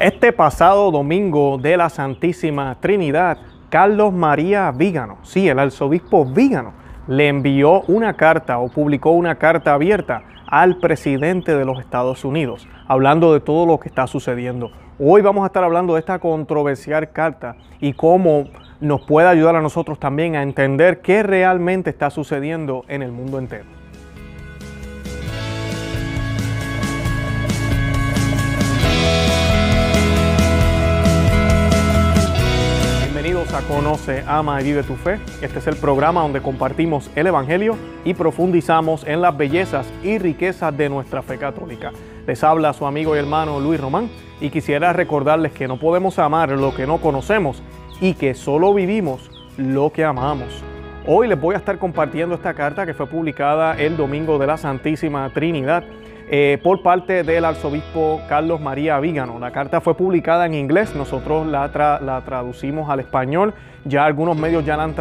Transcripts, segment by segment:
Este pasado domingo de la Santísima Trinidad, Carlos María Vígano, sí, el arzobispo Vígano, le envió una carta o publicó una carta abierta al presidente de los Estados Unidos, hablando de todo lo que está sucediendo. Hoy vamos a estar hablando de esta controversial carta y cómo nos puede ayudar a nosotros también a entender qué realmente está sucediendo en el mundo entero. Conoce, Ama y Vive tu Fe. Este es el programa donde compartimos el Evangelio y profundizamos en las bellezas y riquezas de nuestra fe católica. Les habla su amigo y hermano Luis Román y quisiera recordarles que no podemos amar lo que no conocemos y que solo vivimos lo que amamos. Hoy les voy a estar compartiendo esta carta que fue publicada el domingo de la Santísima Trinidad eh, por parte del arzobispo Carlos María Vígano. La carta fue publicada en inglés, nosotros la, traducimos al español, ya algunos medios ya la han,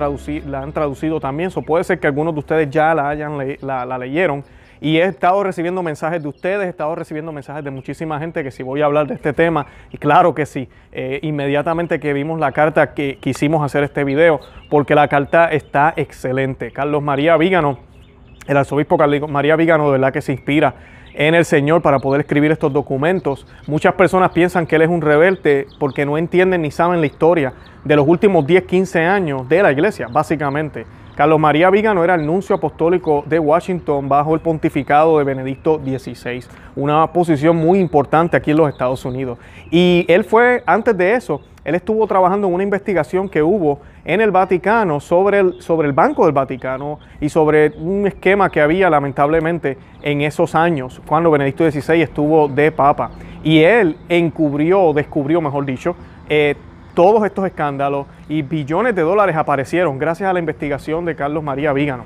traducido también, so puede ser que algunos de ustedes ya la, hayan la, leyeron. Y he estado recibiendo mensajes de ustedes, he estado recibiendo mensajes de muchísima gente que si voy a hablar de este tema, y claro que sí, eh, inmediatamente que vimos la carta que quisimos hacer este video, porque la carta está excelente. Carlos María Vígano, el arzobispo Carlos María Vígano, de verdad que se inspira en el Señor para poder escribir estos documentos. Muchas personas piensan que Él es un rebelde porque no entienden ni saben la historia de los últimos 10, 15 años de la iglesia, básicamente. Carlos María Vígano era el nuncio apostólico de Washington bajo el pontificado de Benedicto XVI, una posición muy importante aquí en los Estados Unidos. Y él fue, antes de eso, él estuvo trabajando en una investigación que hubo en el Vaticano sobre el, sobre el Banco del Vaticano y sobre un esquema que había lamentablemente en esos años, cuando Benedicto XVI estuvo de papa. Y él encubrió, descubrió, mejor dicho, eh, todos estos escándalos y billones de dólares aparecieron gracias a la investigación de Carlos María Vígano.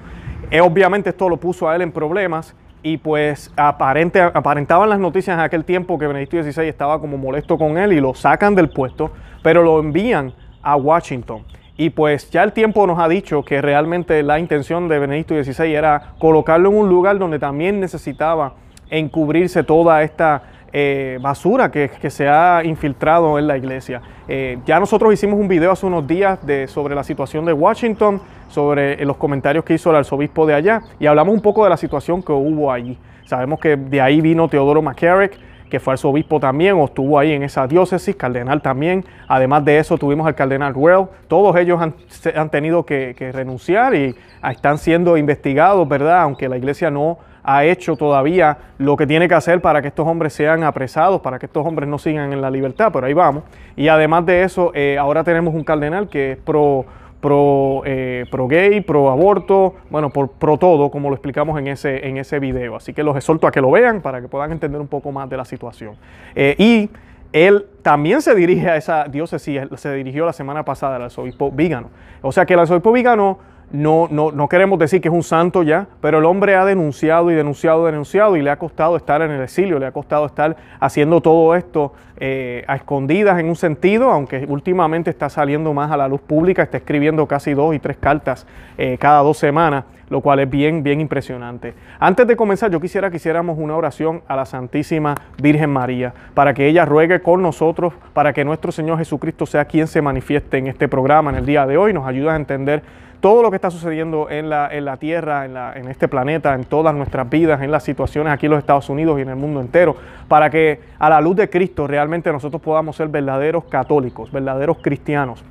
Eh, obviamente esto lo puso a él en problemas y pues aparentaban las noticias en aquel tiempo que Benedicto XVI estaba como molesto con él y lo sacan del puesto, pero lo envían a Washington. Y pues ya el tiempo nos ha dicho que realmente la intención de Benedicto XVI era colocarlo en un lugar donde también necesitaba encubrirse toda esta eh, basura que, se ha infiltrado en la iglesia. Eh, ya nosotros hicimos un video hace unos días de, sobre la situación de Washington, sobre eh, los comentarios que hizo el arzobispo de allá y hablamos un poco de la situación que hubo allí. Sabemos que de ahí vino Teodoro McCarrick, que fue arzobispo también, o estuvo ahí en esa diócesis, cardenal también. Además de eso, tuvimos al cardenal Well. Todos ellos han, tenido que, que renunciar y ah, están siendo investigados, ¿verdad? Aunque la iglesia no ha hecho todavía lo que tiene que hacer para que estos hombres sean apresados, para que estos hombres no sigan en la libertad, pero ahí vamos. Y además de eso, eh, ahora tenemos un cardenal que es pro pro, eh, pro gay, pro aborto, bueno, por, pro todo, como lo explicamos en ese, en ese video. Así que los exhorto a que lo vean para que puedan entender un poco más de la situación. Eh, y él también se dirige a esa diócesis, se dirigió la semana pasada al arzobispo Vígano. O sea que el arzobispo Vígano no, no, no, queremos decir que es un santo ya, pero el hombre ha denunciado y denunciado, y denunciado y le ha costado estar en el exilio, le ha costado estar haciendo todo esto eh, a escondidas en un sentido, aunque últimamente está saliendo más a la luz pública, está escribiendo casi dos y tres cartas eh, cada dos semanas, lo cual es bien, bien impresionante. Antes de comenzar, yo quisiera que hiciéramos una oración a la Santísima Virgen María, para que ella ruegue con nosotros, para que nuestro Señor Jesucristo sea quien se manifieste en este programa en el día de hoy, nos ayuda a entender todo lo que está sucediendo en la, Tierra, en, en este planeta, en todas nuestras vidas, en las situaciones aquí en los Estados Unidos y en el mundo entero, para que a la luz de Cristo realmente nosotros podamos ser verdaderos católicos, verdaderos cristianos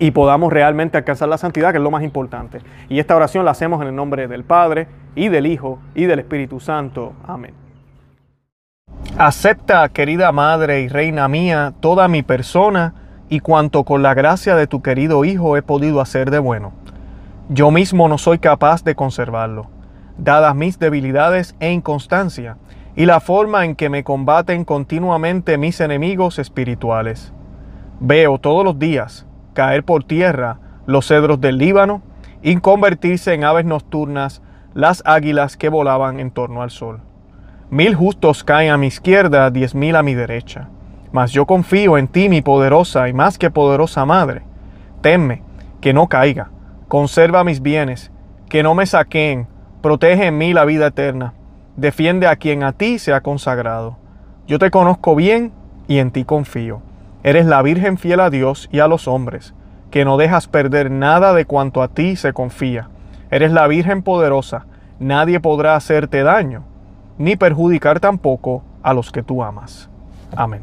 y podamos realmente alcanzar la santidad, que es lo más importante. Y esta oración la hacemos en el nombre del Padre, y del Hijo, y del Espíritu Santo. Amén. Acepta, querida Madre y Reina mía, toda mi persona, y cuanto con la gracia de tu querido Hijo he podido hacer de bueno. Yo mismo no soy capaz de conservarlo, dadas mis debilidades e inconstancia, y la forma en que me combaten continuamente mis enemigos espirituales. Veo todos los días caer por tierra los cedros del Líbano y convertirse en aves nocturnas las águilas que volaban en torno al sol. Mil justos caen a mi izquierda, diez mil a mi derecha mas yo confío en ti, mi poderosa y más que poderosa Madre. teme que no caiga. Conserva mis bienes, que no me saquen, Protege en mí la vida eterna. Defiende a quien a ti se ha consagrado. Yo te conozco bien y en ti confío. Eres la Virgen fiel a Dios y a los hombres, que no dejas perder nada de cuanto a ti se confía. Eres la Virgen poderosa, nadie podrá hacerte daño, ni perjudicar tampoco a los que tú amas. Amén.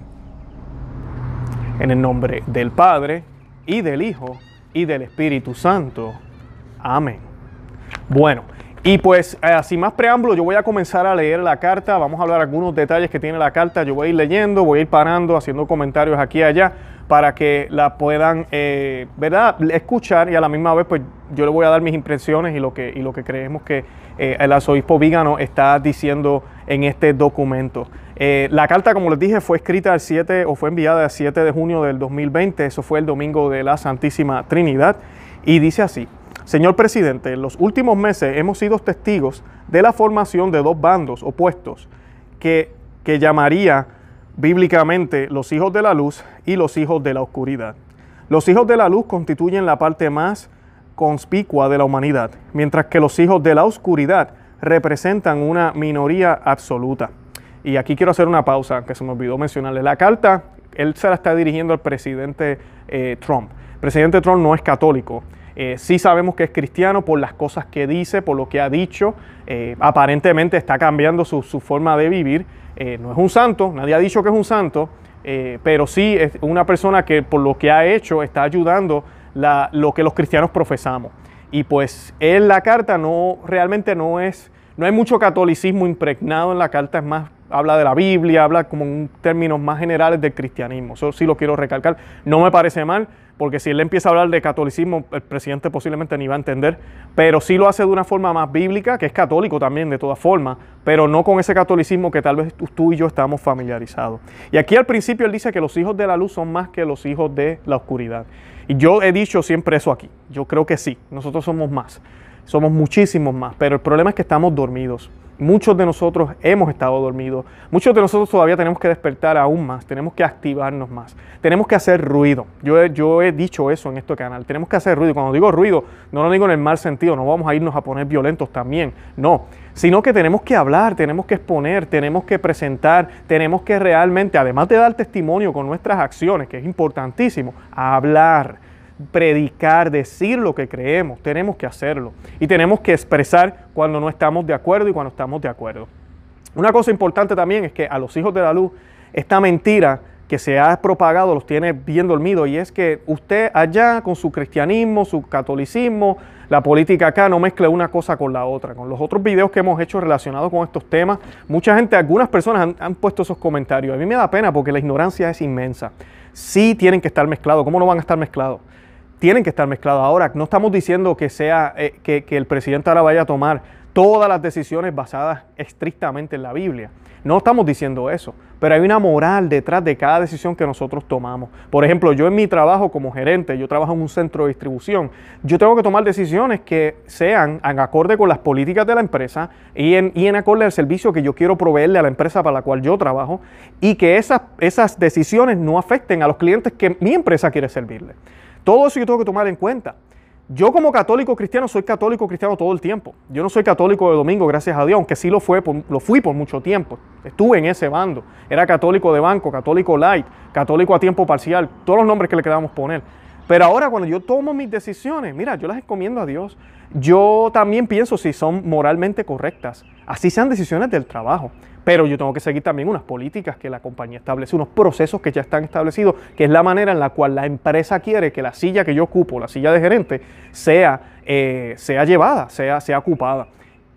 En el nombre del Padre, y del Hijo, y del Espíritu Santo. Amén. Bueno, y pues así eh, sin más preámbulo, yo voy a comenzar a leer la carta. Vamos a hablar algunos detalles que tiene la carta. Yo voy a ir leyendo, voy a ir parando, haciendo comentarios aquí y allá para que la puedan eh, escuchar y a la misma vez pues yo le voy a dar mis impresiones y lo que, lo que creemos que eh, el arzobispo Vígano está diciendo en este documento. Eh, la carta, como les dije, fue escrita el 7 o fue enviada el 7 de junio del 2020, eso fue el domingo de la Santísima Trinidad, y dice así. Señor presidente, en los últimos meses hemos sido testigos de la formación de dos bandos opuestos que, que llamaría bíblicamente los hijos de la luz y los hijos de la oscuridad. Los hijos de la luz constituyen la parte más conspicua de la humanidad, mientras que los hijos de la oscuridad representan una minoría absoluta. Y aquí quiero hacer una pausa que se me olvidó mencionarle. La carta, él se la está dirigiendo al presidente eh, Trump. presidente Trump no es católico. Eh, sí sabemos que es cristiano por las cosas que dice, por lo que ha dicho. Eh, aparentemente está cambiando su, forma de vivir. Eh, no es un santo, nadie ha dicho que es un santo, pero sí es una persona que por lo que ha hecho está ayudando lo que los cristianos profesamos. Y pues en la carta no realmente no es, no hay mucho catolicismo impregnado en la carta, es más habla de la Biblia, habla como en términos más generales del cristianismo. Eso sí lo quiero recalcar. No me parece mal, porque si él empieza a hablar de catolicismo, el presidente posiblemente ni va a entender, pero sí lo hace de una forma más bíblica, que es católico también de todas formas, pero no con ese catolicismo que tal vez tú y yo estamos familiarizados. Y aquí al principio él dice que los hijos de la luz son más que los hijos de la oscuridad. Y yo he dicho siempre eso aquí, yo creo que sí, nosotros somos más, somos muchísimos más, pero el problema es que estamos dormidos. Muchos de nosotros hemos estado dormidos, muchos de nosotros todavía tenemos que despertar aún más, tenemos que activarnos más, tenemos que hacer ruido. Yo he, yo he dicho eso en este canal, tenemos que hacer ruido. Cuando digo ruido, no lo digo en el mal sentido, no vamos a irnos a poner violentos también, no, sino que tenemos que hablar, tenemos que exponer, tenemos que presentar, tenemos que realmente, además de dar testimonio con nuestras acciones, que es importantísimo, hablar predicar, decir lo que creemos, tenemos que hacerlo. Y tenemos que expresar cuando no estamos de acuerdo y cuando estamos de acuerdo. Una cosa importante también es que a los hijos de la luz, esta mentira que se ha propagado los tiene bien dormidos y es que usted allá con su cristianismo, su catolicismo, la política acá no mezcle una cosa con la otra. Con los otros videos que hemos hecho relacionados con estos temas, mucha gente, algunas personas han, han puesto esos comentarios. A mí me da pena porque la ignorancia es inmensa. Sí tienen que estar mezclados, ¿cómo no van a estar mezclados? tienen que estar mezclados. Ahora, no estamos diciendo que, sea, eh, que, el presidente ahora vaya a tomar todas las decisiones basadas estrictamente en la Biblia. No estamos diciendo eso, pero hay una moral detrás de cada decisión que nosotros tomamos. Por ejemplo, yo en mi trabajo como gerente, yo trabajo en un centro de distribución, yo tengo que tomar decisiones que sean en acorde con las políticas de la empresa y en, y en acorde al servicio que yo quiero proveerle a la empresa para la cual yo trabajo y que esas, esas decisiones no afecten a los clientes que mi empresa quiere servirle. Todo eso yo tengo que tomar en cuenta. Yo como católico cristiano soy católico cristiano todo el tiempo. Yo no soy católico de domingo, gracias a Dios, aunque sí lo, fue lo fui por mucho tiempo. Estuve en ese bando. Era católico de banco, católico light, católico a tiempo parcial, todos los nombres que le queramos poner. Pero ahora cuando yo tomo mis decisiones, mira, yo las encomiendo a Dios. Yo también pienso si son moralmente correctas. Así sean decisiones del trabajo. Pero yo tengo que seguir también unas políticas que la compañía establece, unos procesos que ya están establecidos, que es la manera en la cual la empresa quiere que la silla que yo ocupo, la silla de gerente, sea, eh, sea llevada, sea, sea ocupada.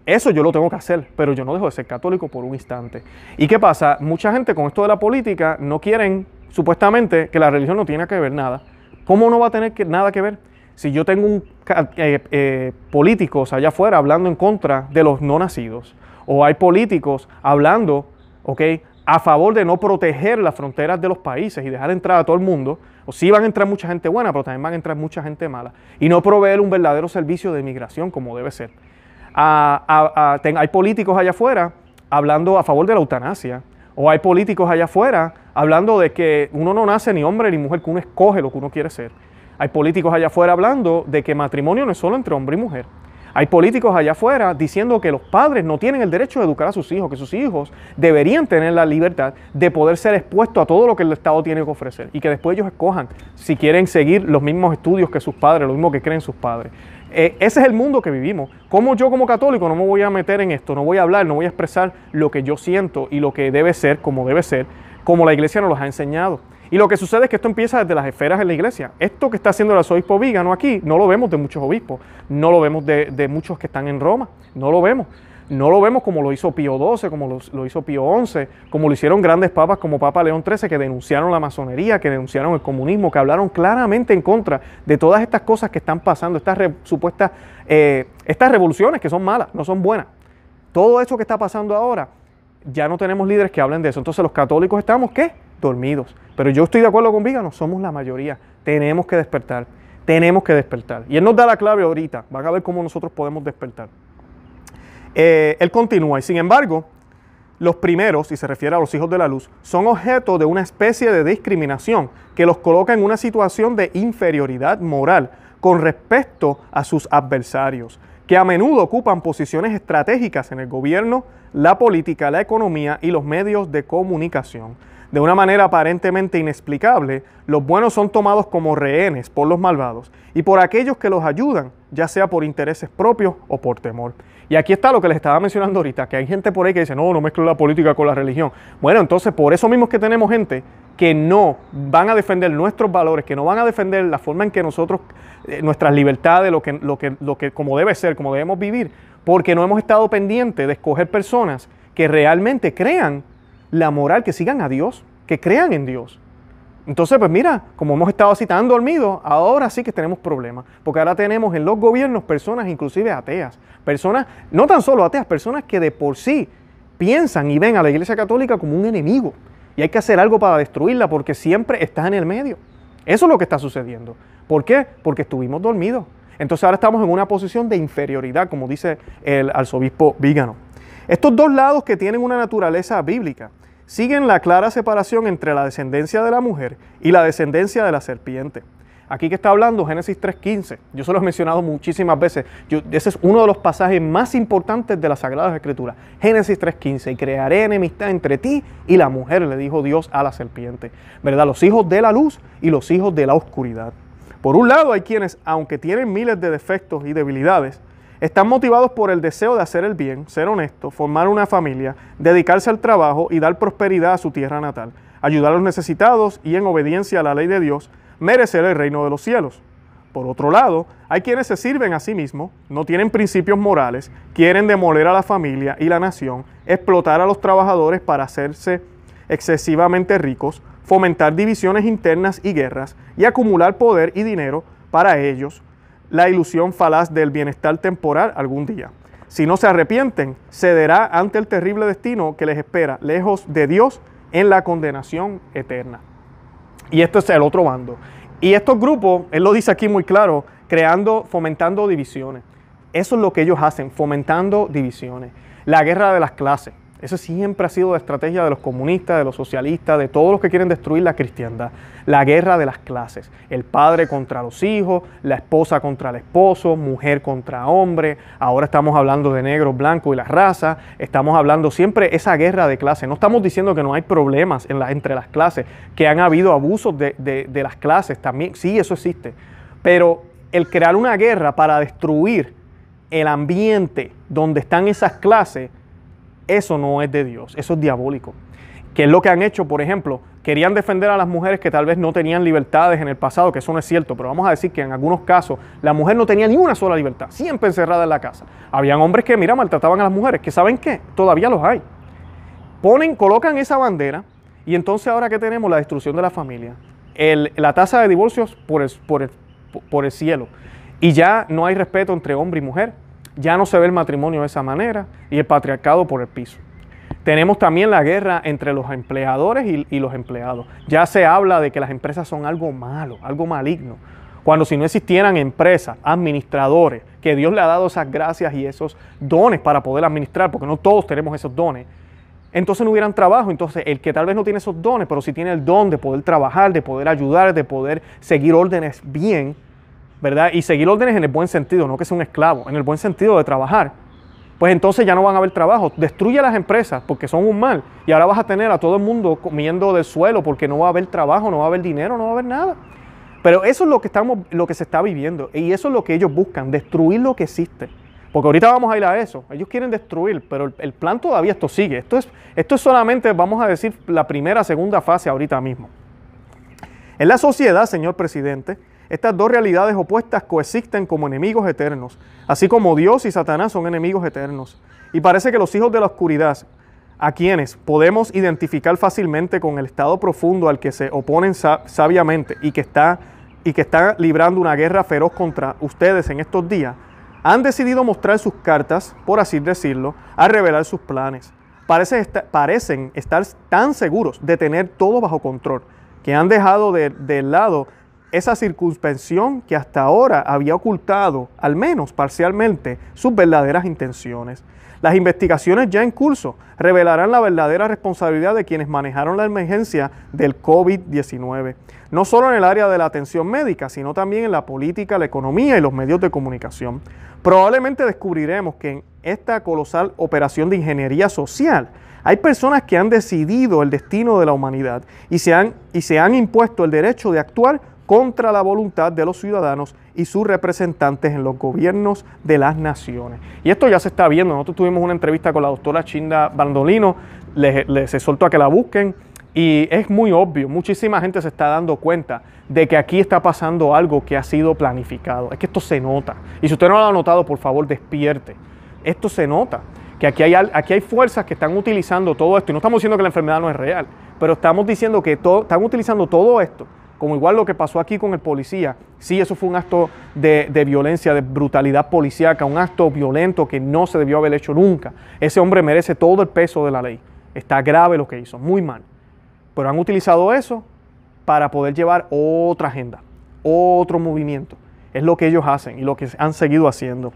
Eso yo lo tengo que hacer, pero yo no dejo de ser católico por un instante. ¿Y qué pasa? Mucha gente con esto de la política no quieren, supuestamente, que la religión no tiene que ver nada. ¿Cómo no va a tener nada que ver? Si yo tengo un, eh, eh, políticos allá afuera hablando en contra de los no nacidos, o hay políticos hablando, a favor de no proteger las fronteras de los países y dejar entrar a todo el mundo, o sí van a entrar mucha gente buena, pero también van a entrar mucha gente mala, y no proveer un verdadero servicio de inmigración como debe ser. Ah, ah, ah, hay políticos allá afuera hablando a favor de la eutanasia, o hay políticos allá afuera hablando de que uno no nace ni hombre ni mujer, que uno escoge lo que uno quiere ser. Hay políticos allá afuera hablando de que matrimonio no es solo entre hombre y mujer, hay políticos allá afuera diciendo que los padres no tienen el derecho de educar a sus hijos, que sus hijos deberían tener la libertad de poder ser expuestos a todo lo que el Estado tiene que ofrecer y que después ellos escojan si quieren seguir los mismos estudios que sus padres, lo mismo que creen sus padres. Eh, ese es el mundo que vivimos. Como yo como católico no me voy a meter en esto, no voy a hablar, no voy a expresar lo que yo siento y lo que debe ser como debe ser, como la iglesia nos los ha enseñado. Y lo que sucede es que esto empieza desde las esferas en la iglesia. Esto que está haciendo el arzobispo Vígano aquí, no lo vemos de muchos obispos, no lo vemos de, muchos que están en Roma, no lo vemos. No lo vemos como lo hizo Pío XII, como lo, hizo Pío XI, como lo hicieron grandes papas como Papa León XIII, que denunciaron la masonería, que denunciaron el comunismo, que hablaron claramente en contra de todas estas cosas que están pasando, estas supuestas, eh, estas revoluciones que son malas, no son buenas. Todo eso que está pasando ahora, ya no tenemos líderes que hablen de eso. Entonces los católicos estamos, ¿qué? Dormidos. Pero yo estoy de acuerdo con Vígano, somos la mayoría. Tenemos que despertar. Tenemos que despertar. Y él nos da la clave ahorita. Van a ver cómo nosotros podemos despertar. Eh, él continúa. Y sin embargo, los primeros, y se refiere a los hijos de la luz, son objeto de una especie de discriminación que los coloca en una situación de inferioridad moral con respecto a sus adversarios, que a menudo ocupan posiciones estratégicas en el gobierno, la política, la economía y los medios de comunicación. De una manera aparentemente inexplicable, los buenos son tomados como rehenes por los malvados y por aquellos que los ayudan, ya sea por intereses propios o por temor. Y aquí está lo que les estaba mencionando ahorita, que hay gente por ahí que dice, no, no mezclo la política con la religión. Bueno, entonces por eso mismo es que tenemos gente que no van a defender nuestros valores, que no van a defender la forma en que nosotros, eh, nuestras libertades, lo que, lo, que, lo que como debe ser, como debemos vivir, porque no hemos estado pendientes de escoger personas que realmente crean la moral, que sigan a Dios, que crean en Dios. Entonces, pues mira, como hemos estado así tan dormidos, ahora sí que tenemos problemas, porque ahora tenemos en los gobiernos personas inclusive ateas, personas, no tan solo ateas, personas que de por sí piensan y ven a la Iglesia Católica como un enemigo y hay que hacer algo para destruirla porque siempre está en el medio. Eso es lo que está sucediendo. ¿Por qué? Porque estuvimos dormidos. Entonces ahora estamos en una posición de inferioridad, como dice el arzobispo Vígano. Estos dos lados que tienen una naturaleza bíblica, siguen la clara separación entre la descendencia de la mujer y la descendencia de la serpiente. Aquí que está hablando Génesis 3.15, yo se lo he mencionado muchísimas veces, yo, ese es uno de los pasajes más importantes de las Sagradas Escritura. Génesis 3.15, y crearé enemistad entre ti y la mujer, le dijo Dios a la serpiente, ¿verdad? Los hijos de la luz y los hijos de la oscuridad. Por un lado hay quienes, aunque tienen miles de defectos y debilidades, están motivados por el deseo de hacer el bien, ser honesto, formar una familia, dedicarse al trabajo y dar prosperidad a su tierra natal, ayudar a los necesitados y en obediencia a la ley de Dios, merecer el reino de los cielos. Por otro lado, hay quienes se sirven a sí mismos, no tienen principios morales, quieren demoler a la familia y la nación, explotar a los trabajadores para hacerse excesivamente ricos, fomentar divisiones internas y guerras y acumular poder y dinero para ellos, la ilusión falaz del bienestar temporal algún día. Si no se arrepienten, cederá ante el terrible destino que les espera, lejos de Dios, en la condenación eterna. Y esto es el otro bando. Y estos grupos, él lo dice aquí muy claro, creando, fomentando divisiones. Eso es lo que ellos hacen, fomentando divisiones. La guerra de las clases. Eso siempre ha sido la estrategia de los comunistas, de los socialistas, de todos los que quieren destruir la cristiandad. La guerra de las clases. El padre contra los hijos, la esposa contra el esposo, mujer contra hombre. Ahora estamos hablando de negro, blanco y la raza. Estamos hablando siempre esa guerra de clases. No estamos diciendo que no hay problemas entre las clases, que han habido abusos de las clases también. Sí, eso existe. Pero el crear una guerra para destruir el ambiente donde están esas clases eso no es de Dios, eso es diabólico. Que es lo que han hecho, por ejemplo, querían defender a las mujeres que tal vez no tenían libertades en el pasado, que eso no es cierto, pero vamos a decir que en algunos casos la mujer no tenía ni una sola libertad, siempre encerrada en la casa. Habían hombres que, mira, maltrataban a las mujeres, que saben qué, todavía los hay. Ponen, colocan esa bandera y entonces ahora que tenemos la destrucción de la familia, la tasa de divorcios por por el cielo y ya no hay respeto entre hombre y mujer ya no se ve el matrimonio de esa manera y el patriarcado por el piso. Tenemos también la guerra entre los empleadores y, los empleados. Ya se habla de que las empresas son algo malo, algo maligno. Cuando si no existieran empresas, administradores, que Dios le ha dado esas gracias y esos dones para poder administrar, porque no todos tenemos esos dones, entonces no hubieran trabajo. Entonces el que tal vez no tiene esos dones, pero si tiene el don de poder trabajar, de poder ayudar, de poder seguir órdenes bien, ¿verdad? Y seguir órdenes en el buen sentido, no que sea un esclavo, en el buen sentido de trabajar. Pues entonces ya no van a haber trabajo. Destruye las empresas porque son un mal. Y ahora vas a tener a todo el mundo comiendo del suelo porque no va a haber trabajo, no va a haber dinero, no va a haber nada. Pero eso es lo que, estamos, lo que se está viviendo y eso es lo que ellos buscan, destruir lo que existe. Porque ahorita vamos a ir a eso. Ellos quieren destruir, pero el, plan todavía esto sigue. Esto es, esto solamente, vamos a decir, la primera, segunda fase ahorita mismo. En la sociedad, señor presidente, estas dos realidades opuestas coexisten como enemigos eternos, así como Dios y Satanás son enemigos eternos. Y parece que los hijos de la oscuridad, a quienes podemos identificar fácilmente con el estado profundo al que se oponen sabiamente y que está y que está librando una guerra feroz contra ustedes en estos días, han decidido mostrar sus cartas, por así decirlo, a revelar sus planes. Parecen, estar, tan seguros de tener todo bajo control que han dejado de, de lado esa circunspección que hasta ahora había ocultado, al menos parcialmente, sus verdaderas intenciones. Las investigaciones ya en curso revelarán la verdadera responsabilidad de quienes manejaron la emergencia del COVID-19, no solo en el área de la atención médica, sino también en la política, la economía y los medios de comunicación. Probablemente descubriremos que en esta colosal operación de ingeniería social hay personas que han decidido el destino de la humanidad y se han, y se han impuesto el derecho de actuar contra la voluntad de los ciudadanos y sus representantes en los gobiernos de las naciones. Y esto ya se está viendo. Nosotros tuvimos una entrevista con la doctora Chinda Bandolino, le, se soltó a que la busquen. Y es muy obvio, muchísima gente se está dando cuenta de que aquí está pasando algo que ha sido planificado. Es que esto se nota. Y si usted no lo ha notado, por favor, despierte. Esto se nota que aquí hay, aquí hay fuerzas que están utilizando todo esto, y no estamos diciendo que la enfermedad no es real, pero estamos diciendo que están utilizando todo esto como igual lo que pasó aquí con el policía. Sí, eso fue un acto de, violencia, de brutalidad policíaca, un acto violento que no se debió haber hecho nunca. Ese hombre merece todo el peso de la ley. Está grave lo que hizo, muy mal. Pero han utilizado eso para poder llevar otra agenda, otro movimiento. Es lo que ellos hacen y lo que han seguido haciendo.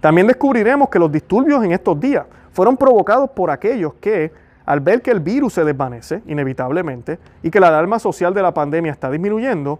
También descubriremos que los disturbios en estos días fueron provocados por aquellos que al ver que el virus se desvanece inevitablemente y que la alarma social de la pandemia está disminuyendo,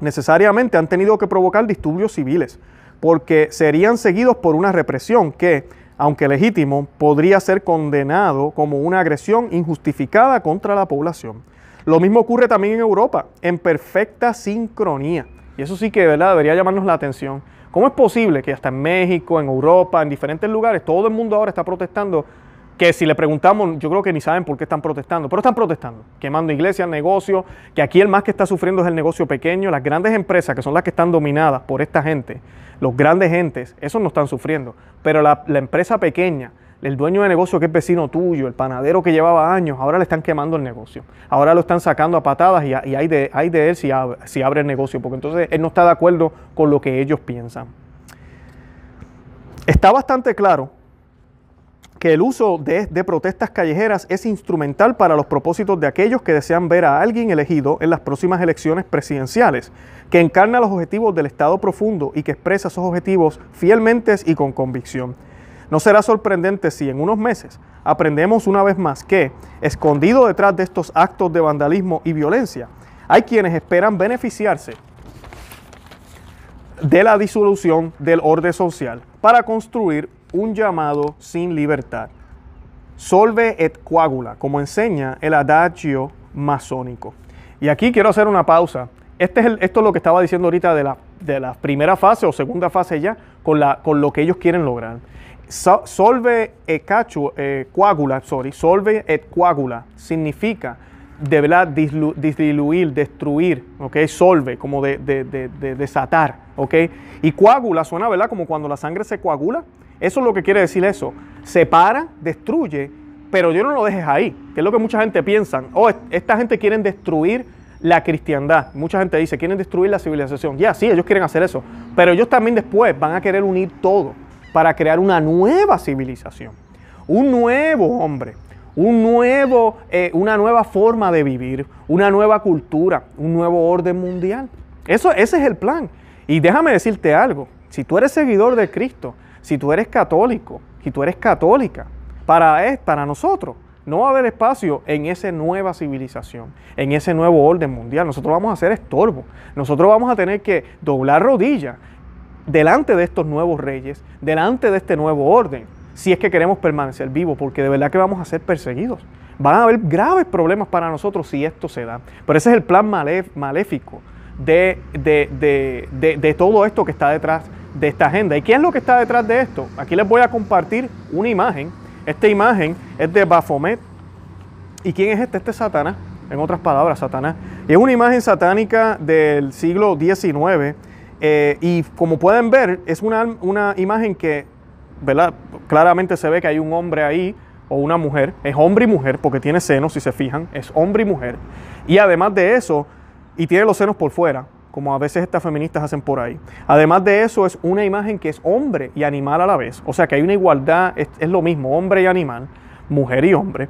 necesariamente han tenido que provocar disturbios civiles, porque serían seguidos por una represión que, aunque legítimo, podría ser condenado como una agresión injustificada contra la población. Lo mismo ocurre también en Europa, en perfecta sincronía. Y eso sí que ¿verdad? debería llamarnos la atención. ¿Cómo es posible que hasta en México, en Europa, en diferentes lugares, todo el mundo ahora está protestando que si le preguntamos, yo creo que ni saben por qué están protestando, pero están protestando, quemando iglesias, negocios, que aquí el más que está sufriendo es el negocio pequeño, las grandes empresas que son las que están dominadas por esta gente, los grandes entes, esos no están sufriendo, pero la, empresa pequeña, el dueño de negocio que es vecino tuyo, el panadero que llevaba años, ahora le están quemando el negocio. Ahora lo están sacando a patadas y, hay, de, de él si si abre el negocio, porque entonces él no está de acuerdo con lo que ellos piensan. Está bastante claro que el uso de, protestas callejeras es instrumental para los propósitos de aquellos que desean ver a alguien elegido en las próximas elecciones presidenciales, que encarna los objetivos del Estado profundo y que expresa esos objetivos fielmente y con convicción. No será sorprendente si en unos meses aprendemos una vez más que, escondido detrás de estos actos de vandalismo y violencia, hay quienes esperan beneficiarse de la disolución del orden social para construir un llamado sin libertad. Solve et coagula, como enseña el adagio masónico. Y aquí quiero hacer una pausa. Este es esto es lo que estaba diciendo ahorita de la, de la primera fase o segunda fase ya, con, la, con lo que ellos quieren lograr. solve et eh, coagula, sorry, solve et coagula significa de verdad destruir, ¿ok? Solve, como de, de, de, desatar, ¿ok? Y coagula suena, ¿verdad? Como cuando la sangre se coagula, eso es lo que quiere decir eso. Separa, destruye, pero yo no lo dejes ahí, que es lo que mucha gente piensa. Oh, esta gente quiere destruir la cristiandad. Mucha gente dice, quieren destruir la civilización. Ya, sí, ellos quieren hacer eso, pero ellos también después van a querer unir todo para crear una nueva civilización, un nuevo hombre, un nuevo, eh, una nueva forma de vivir, una nueva cultura, un nuevo orden mundial. Eso, ese es el plan. Y déjame decirte algo, si tú eres seguidor de Cristo, si tú eres católico, si tú eres católica, para, para nosotros no va a haber espacio en esa nueva civilización, en ese nuevo orden mundial. Nosotros vamos a ser estorbo. Nosotros vamos a tener que doblar rodillas delante de estos nuevos reyes, delante de este nuevo orden, si es que queremos permanecer vivos, porque de verdad que vamos a ser perseguidos. Van a haber graves problemas para nosotros si esto se da. Pero ese es el plan maléfico de, de todo esto que está detrás de esta agenda. ¿Y qué es lo que está detrás de esto? Aquí les voy a compartir una imagen. Esta imagen es de Baphomet. ¿Y quién es este? Este es Satanás, en otras palabras, Satanás. Y es una imagen satánica del siglo XIX. Eh, y como pueden ver, es una, una imagen que ¿verdad? claramente se ve que hay un hombre ahí o una mujer. Es hombre y mujer porque tiene senos, si se fijan. Es hombre y mujer. Y además de eso, y tiene los senos por fuera como a veces estas feministas hacen por ahí. Además de eso, es una imagen que es hombre y animal a la vez. O sea que hay una igualdad, es, lo mismo, hombre y animal, mujer y hombre.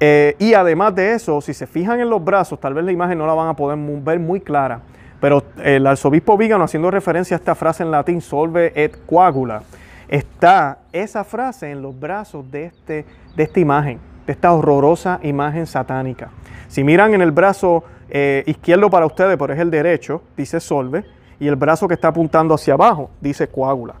Eh, y además de eso, si se fijan en los brazos, tal vez la imagen no la van a poder ver muy clara. Pero eh, el arzobispo Vígano, haciendo referencia a esta frase en latín, solve et coagula, está esa frase en los brazos de, este, de esta imagen, de esta horrorosa imagen satánica. Si miran en el brazo eh, izquierdo para ustedes, pero es el derecho, dice solve, y el brazo que está apuntando hacia abajo dice coágula.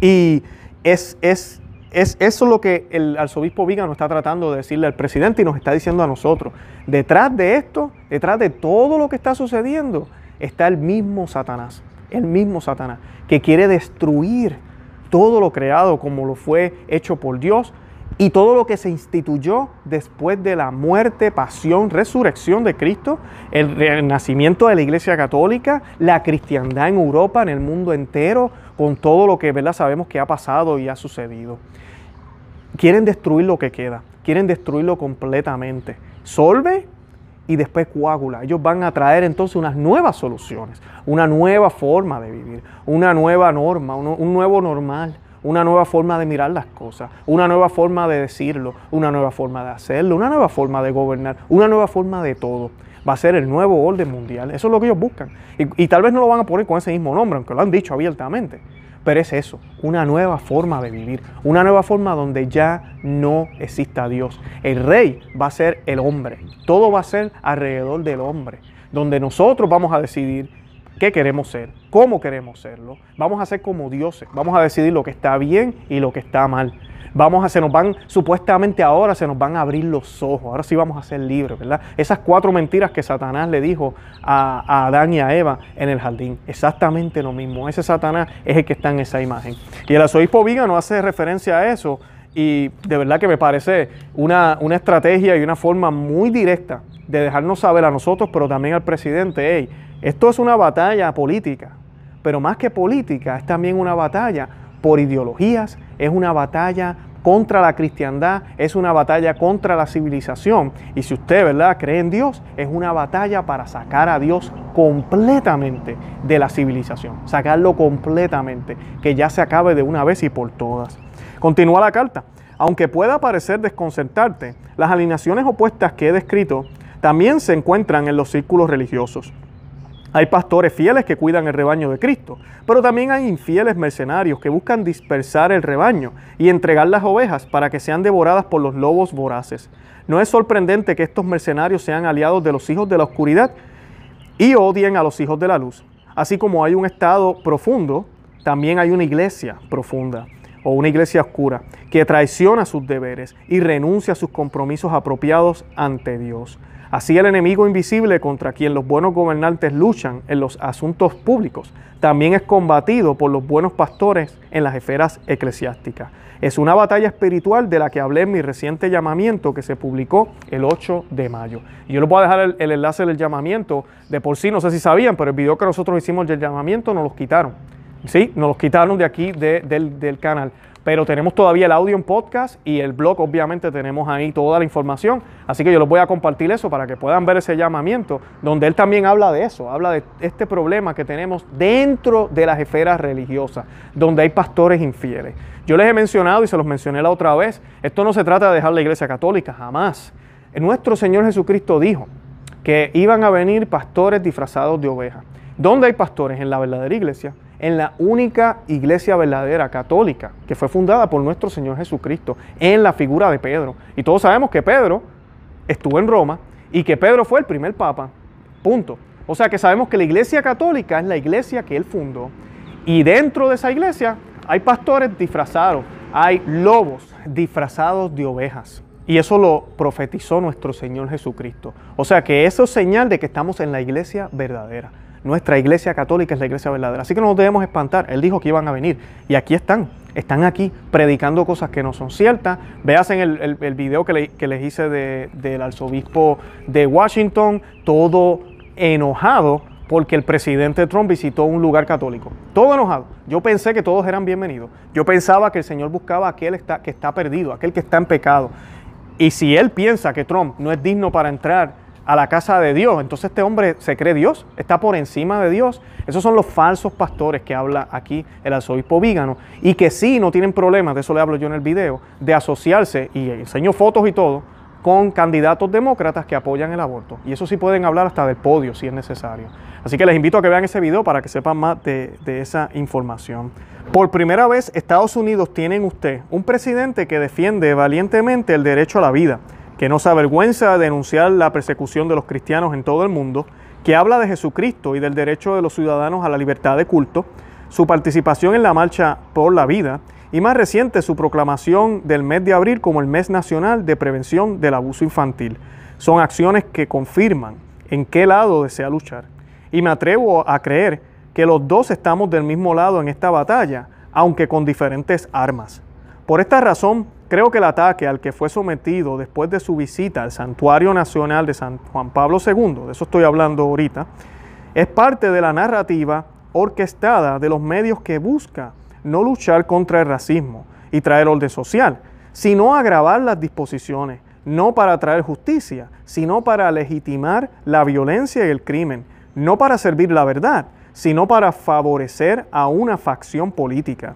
Y es, es, es eso lo que el arzobispo Viga nos está tratando de decirle al presidente y nos está diciendo a nosotros. Detrás de esto, detrás de todo lo que está sucediendo, está el mismo Satanás, el mismo Satanás, que quiere destruir todo lo creado como lo fue hecho por Dios, y todo lo que se instituyó después de la muerte, pasión, resurrección de Cristo, el renacimiento de la Iglesia Católica, la cristiandad en Europa, en el mundo entero, con todo lo que ¿verdad? sabemos que ha pasado y ha sucedido. Quieren destruir lo que queda, quieren destruirlo completamente. Solve y después coágula. Ellos van a traer entonces unas nuevas soluciones, una nueva forma de vivir, una nueva norma, un nuevo normal una nueva forma de mirar las cosas, una nueva forma de decirlo, una nueva forma de hacerlo, una nueva forma de gobernar, una nueva forma de todo. Va a ser el nuevo orden mundial. Eso es lo que ellos buscan. Y, tal vez no lo van a poner con ese mismo nombre, aunque lo han dicho abiertamente. Pero es eso, una nueva forma de vivir, una nueva forma donde ya no exista Dios. El rey va a ser el hombre, todo va a ser alrededor del hombre, donde nosotros vamos a decidir qué queremos ser, cómo queremos serlo. Vamos a ser como dioses, vamos a decidir lo que está bien y lo que está mal. Vamos a, se nos van, supuestamente ahora se nos van a abrir los ojos, ahora sí vamos a ser libres, ¿verdad? Esas cuatro mentiras que Satanás le dijo a, a Adán y a Eva en el jardín, exactamente lo mismo. Ese Satanás es el que está en esa imagen. Y el arzobispo Vígano hace referencia a eso y de verdad que me parece una, estrategia y una forma muy directa de dejarnos saber a nosotros, pero también al presidente, hey, esto es una batalla política, pero más que política es también una batalla por ideologías, es una batalla contra la cristiandad, es una batalla contra la civilización. Y si usted, ¿verdad?, cree en Dios, es una batalla para sacar a Dios completamente de la civilización, sacarlo completamente, que ya se acabe de una vez y por todas. Continúa la carta. Aunque pueda parecer desconcertarte, las alineaciones opuestas que he descrito también se encuentran en los círculos religiosos. Hay pastores fieles que cuidan el rebaño de Cristo, pero también hay infieles mercenarios que buscan dispersar el rebaño y entregar las ovejas para que sean devoradas por los lobos voraces. No es sorprendente que estos mercenarios sean aliados de los hijos de la oscuridad y odien a los hijos de la luz. Así como hay un estado profundo, también hay una iglesia profunda o una iglesia oscura que traiciona sus deberes y renuncia a sus compromisos apropiados ante Dios. Así el enemigo invisible contra quien los buenos gobernantes luchan en los asuntos públicos también es combatido por los buenos pastores en las esferas eclesiásticas. Es una batalla espiritual de la que hablé en mi reciente llamamiento que se publicó el 8 de mayo. yo les voy a dejar el, enlace del llamamiento. De por sí, no sé si sabían, pero el video que nosotros hicimos del llamamiento nos los quitaron. Sí, nos los quitaron de aquí del canal pero tenemos todavía el audio en podcast y el blog, obviamente tenemos ahí toda la información, así que yo les voy a compartir eso para que puedan ver ese llamamiento, donde él también habla de eso, habla de este problema que tenemos dentro de las esferas religiosas, donde hay pastores infieles. Yo les he mencionado y se los mencioné la otra vez, esto no se trata de dejar la iglesia católica, jamás. Nuestro Señor Jesucristo dijo que iban a venir pastores disfrazados de ovejas. ¿Dónde hay pastores? En la verdadera iglesia en la única iglesia verdadera católica que fue fundada por nuestro Señor Jesucristo, en la figura de Pedro. Y todos sabemos que Pedro estuvo en Roma y que Pedro fue el primer papa. Punto. O sea que sabemos que la iglesia católica es la iglesia que él fundó. Y dentro de esa iglesia hay pastores disfrazados, hay lobos disfrazados de ovejas. Y eso lo profetizó nuestro Señor Jesucristo. O sea que eso es señal de que estamos en la iglesia verdadera nuestra iglesia católica es la iglesia verdadera. Así que no nos debemos espantar. Él dijo que iban a venir y aquí están. Están aquí predicando cosas que no son ciertas. Veas el, el, video que, les hice del arzobispo de Washington, todo enojado porque el presidente Trump visitó un lugar católico. Todo enojado. Yo pensé que todos eran bienvenidos. Yo pensaba que el Señor buscaba a aquel está, que está perdido, aquel que está en pecado. Y si él piensa que Trump no es digno para entrar a la casa de Dios. Entonces este hombre se cree Dios, está por encima de Dios. Esos son los falsos pastores que habla aquí el arzobispo Vígano y que sí no tienen problemas, de eso le hablo yo en el video, de asociarse y enseño fotos y todo con candidatos demócratas que apoyan el aborto. Y eso sí pueden hablar hasta del podio si es necesario. Así que les invito a que vean ese video para que sepan más de, de esa información. Por primera vez, Estados Unidos tienen usted un presidente que defiende valientemente el derecho a la vida que no se avergüenza de denunciar la persecución de los cristianos en todo el mundo, que habla de Jesucristo y del derecho de los ciudadanos a la libertad de culto, su participación en la Marcha por la Vida y más reciente su proclamación del mes de abril como el mes nacional de prevención del abuso infantil. Son acciones que confirman en qué lado desea luchar. Y me atrevo a creer que los dos estamos del mismo lado en esta batalla, aunque con diferentes armas. Por esta razón, Creo que el ataque al que fue sometido después de su visita al Santuario Nacional de San Juan Pablo II, de eso estoy hablando ahorita, es parte de la narrativa orquestada de los medios que busca no luchar contra el racismo y traer orden social, sino agravar las disposiciones, no para traer justicia, sino para legitimar la violencia y el crimen, no para servir la verdad, sino para favorecer a una facción política.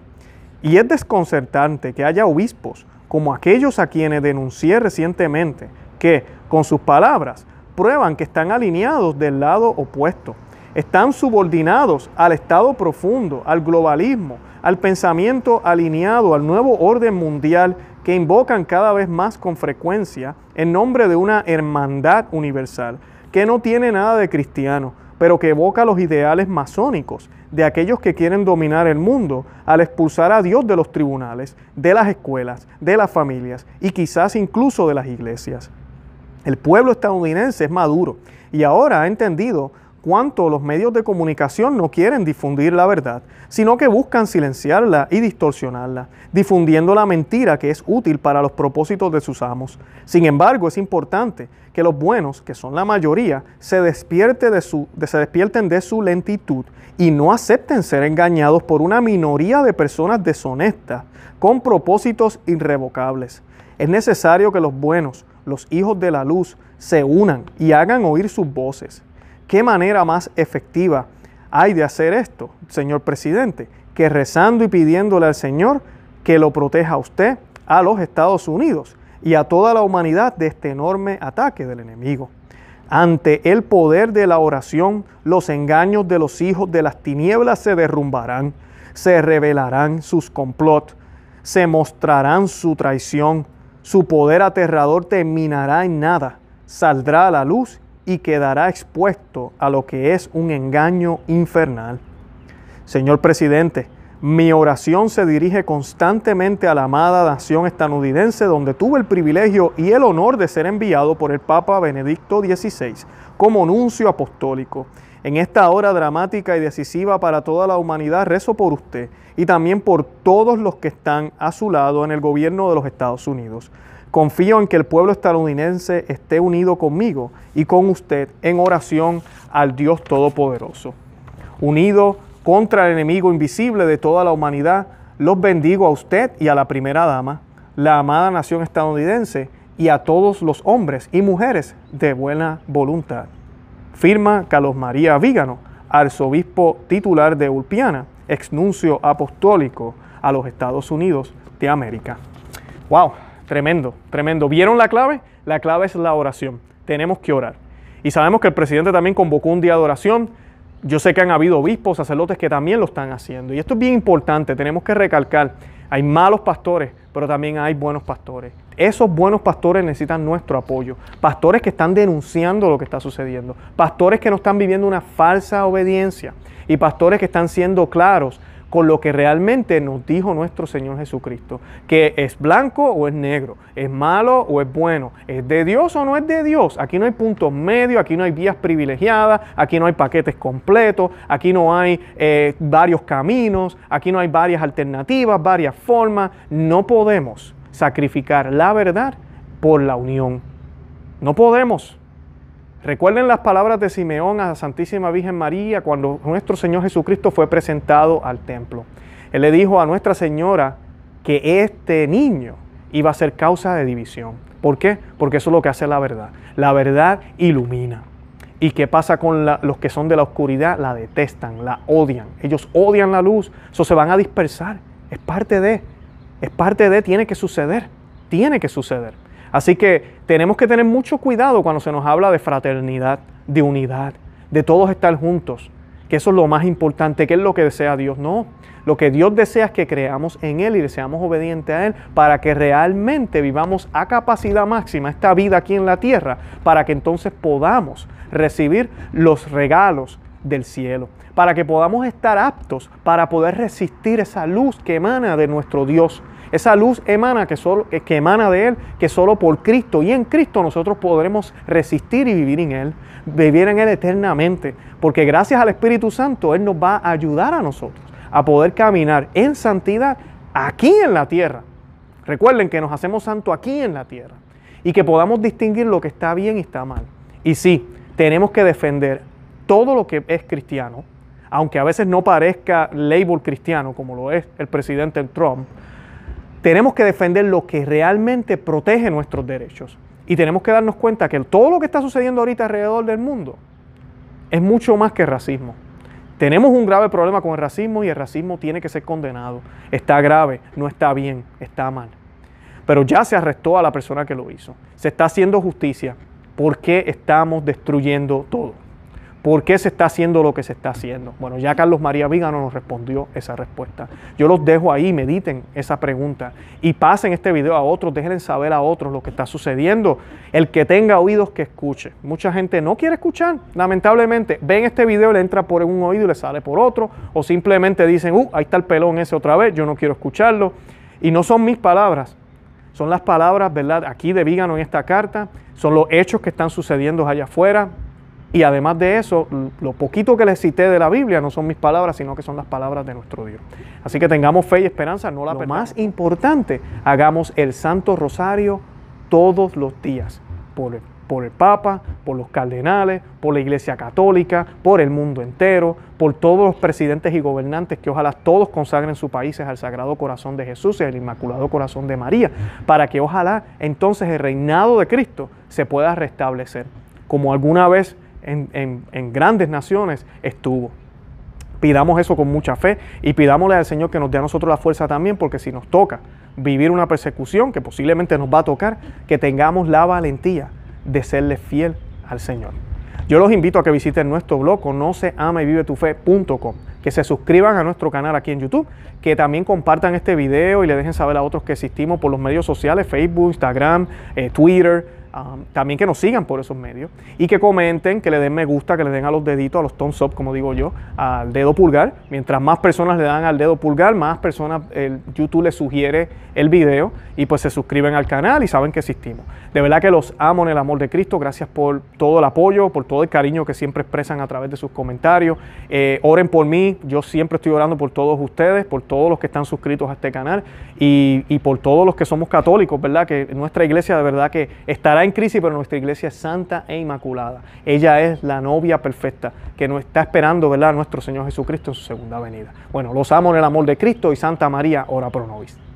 Y es desconcertante que haya obispos como aquellos a quienes denuncié recientemente, que, con sus palabras, prueban que están alineados del lado opuesto. Están subordinados al Estado profundo, al globalismo, al pensamiento alineado, al nuevo orden mundial que invocan cada vez más con frecuencia en nombre de una hermandad universal, que no tiene nada de cristiano, pero que evoca los ideales masónicos de aquellos que quieren dominar el mundo, al expulsar a Dios de los tribunales, de las escuelas, de las familias y quizás incluso de las iglesias. El pueblo estadounidense es maduro y ahora ha entendido Cuanto los medios de comunicación no quieren difundir la verdad, sino que buscan silenciarla y distorsionarla, difundiendo la mentira que es útil para los propósitos de sus amos. Sin embargo, es importante que los buenos, que son la mayoría, se, se despierten de su lentitud y no acepten ser engañados por una minoría de personas deshonestas, con propósitos irrevocables. Es necesario que los buenos, los hijos de la luz, se unan y hagan oír sus voces ¿Qué manera más efectiva hay de hacer esto, señor presidente? Que rezando y pidiéndole al Señor que lo proteja a usted, a los Estados Unidos y a toda la humanidad de este enorme ataque del enemigo. Ante el poder de la oración, los engaños de los hijos de las tinieblas se derrumbarán, se revelarán sus complot, se mostrarán su traición, su poder aterrador terminará en nada, saldrá a la luz y quedará expuesto a lo que es un engaño infernal. Señor presidente, mi oración se dirige constantemente a la amada nación estadounidense donde tuve el privilegio y el honor de ser enviado por el Papa Benedicto XVI como nuncio apostólico. En esta hora dramática y decisiva para toda la humanidad rezo por usted y también por todos los que están a su lado en el gobierno de los Estados Unidos. Confío en que el pueblo estadounidense esté unido conmigo y con usted en oración al Dios Todopoderoso. Unido contra el enemigo invisible de toda la humanidad, los bendigo a usted y a la primera dama, la amada nación estadounidense y a todos los hombres y mujeres de buena voluntad. Firma Carlos María Vígano, arzobispo titular de Ulpiana, exnuncio apostólico a los Estados Unidos de América. ¡Wow! Tremendo, tremendo. ¿Vieron la clave? La clave es la oración. Tenemos que orar. Y sabemos que el presidente también convocó un día de oración. Yo sé que han habido obispos, sacerdotes que también lo están haciendo. Y esto es bien importante, tenemos que recalcar. Hay malos pastores, pero también hay buenos pastores. Esos buenos pastores necesitan nuestro apoyo. Pastores que están denunciando lo que está sucediendo. Pastores que no están viviendo una falsa obediencia. Y pastores que están siendo claros con lo que realmente nos dijo nuestro Señor Jesucristo, que es blanco o es negro, es malo o es bueno, es de Dios o no es de Dios. Aquí no hay puntos medios, aquí no hay vías privilegiadas, aquí no hay paquetes completos, aquí no hay eh, varios caminos, aquí no hay varias alternativas, varias formas. No podemos sacrificar la verdad por la unión. No podemos. Recuerden las palabras de Simeón a la Santísima Virgen María cuando nuestro Señor Jesucristo fue presentado al templo. Él le dijo a Nuestra Señora que este niño iba a ser causa de división. ¿Por qué? Porque eso es lo que hace la verdad. La verdad ilumina. ¿Y qué pasa con los que son de la oscuridad? La detestan, la odian. Ellos odian la luz, eso se van a dispersar. Es parte de, es parte de, tiene que suceder, tiene que suceder. Así que tenemos que tener mucho cuidado cuando se nos habla de fraternidad, de unidad, de todos estar juntos, que eso es lo más importante, que es lo que desea Dios. No, lo que Dios desea es que creamos en Él y seamos obediente a Él para que realmente vivamos a capacidad máxima esta vida aquí en la tierra, para que entonces podamos recibir los regalos del cielo, para que podamos estar aptos para poder resistir esa luz que emana de nuestro Dios esa luz emana que, solo, que emana de Él, que solo por Cristo y en Cristo nosotros podremos resistir y vivir en Él, vivir en Él eternamente, porque gracias al Espíritu Santo Él nos va a ayudar a nosotros a poder caminar en santidad aquí en la tierra. Recuerden que nos hacemos santo aquí en la tierra y que podamos distinguir lo que está bien y está mal. Y sí, tenemos que defender todo lo que es cristiano, aunque a veces no parezca label cristiano como lo es el presidente Trump, tenemos que defender lo que realmente protege nuestros derechos. Y tenemos que darnos cuenta que todo lo que está sucediendo ahorita alrededor del mundo es mucho más que racismo. Tenemos un grave problema con el racismo y el racismo tiene que ser condenado. Está grave, no está bien, está mal. Pero ya se arrestó a la persona que lo hizo. Se está haciendo justicia. porque estamos destruyendo todo? ¿Por qué se está haciendo lo que se está haciendo? Bueno, ya Carlos María Vígano nos respondió esa respuesta. Yo los dejo ahí, mediten esa pregunta y pasen este video a otros, déjenle saber a otros lo que está sucediendo. El que tenga oídos que escuche. Mucha gente no quiere escuchar, lamentablemente. Ven este video, le entra por un oído y le sale por otro, o simplemente dicen, uh, ahí está el pelón ese otra vez, yo no quiero escucharlo. Y no son mis palabras, son las palabras, ¿verdad? Aquí de Vígano en esta carta, son los hechos que están sucediendo allá afuera, y además de eso, lo poquito que les cité de la Biblia no son mis palabras, sino que son las palabras de nuestro Dios. Así que tengamos fe y esperanza, no la Lo más importante, hagamos el Santo Rosario todos los días, por por el Papa, por los cardenales, por la Iglesia Católica, por el mundo entero, por todos los presidentes y gobernantes que ojalá todos consagren sus países al Sagrado Corazón de Jesús y al Inmaculado Corazón de María, para que ojalá entonces el reinado de Cristo se pueda restablecer. Como alguna vez en, grandes naciones estuvo. Pidamos eso con mucha fe y pidámosle al Señor que nos dé a nosotros la fuerza también, porque si nos toca vivir una persecución que posiblemente nos va a tocar, que tengamos la valentía de serle fiel al Señor. Yo los invito a que visiten nuestro blog y vive tu fe.com, que se suscriban a nuestro canal aquí en YouTube, que también compartan este video y le dejen saber a otros que existimos por los medios sociales, Facebook, Instagram, eh, Twitter, Um, también que nos sigan por esos medios y que comenten, que le den me gusta, que le den a los deditos, a los thumbs up, como digo yo, al dedo pulgar. Mientras más personas le dan al dedo pulgar, más personas el YouTube les sugiere el video y pues se suscriben al canal y saben que existimos. De verdad que los amo en el amor de Cristo. Gracias por todo el apoyo, por todo el cariño que siempre expresan a través de sus comentarios. Eh, oren por mí. Yo siempre estoy orando por todos ustedes, por todos los que están suscritos a este canal y, y por todos los que somos católicos, ¿verdad? Que nuestra iglesia de verdad que estará en crisis, pero nuestra iglesia es santa e inmaculada. Ella es la novia perfecta que nos está esperando, ¿verdad?, nuestro Señor Jesucristo en su segunda venida. Bueno, los amo en el amor de Cristo y Santa María, ora pro nobis.